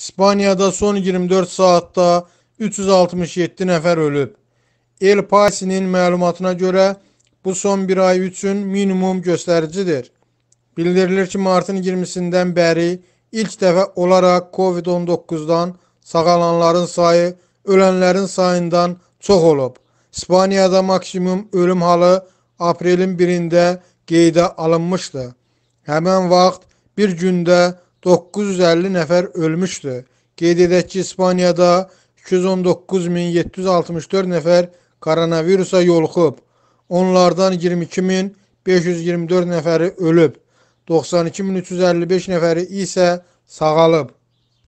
İspaniyada son 24 saatda 367 nəfər ölüb. El Pasinin məlumatına görə bu son bir ay üçün minimum göstəricidir. Bildirilir ki, martın 20-sindən bəri ilk dəfə olaraq COVID-19-dan sağalanların sayı ölənlərin sayından çox olub. İspaniyada maksimum ölüm halı aprelin 1-də qeydə alınmışdı. Həmən vaxt bir gündə 950 nəfər ölmüşdü. Qeyd edək ki, İspaniyada 219.764 nəfər koronavirusa yoluxub. Onlardan 22.524 nəfəri ölüb, 92.355 nəfəri isə sağalıb.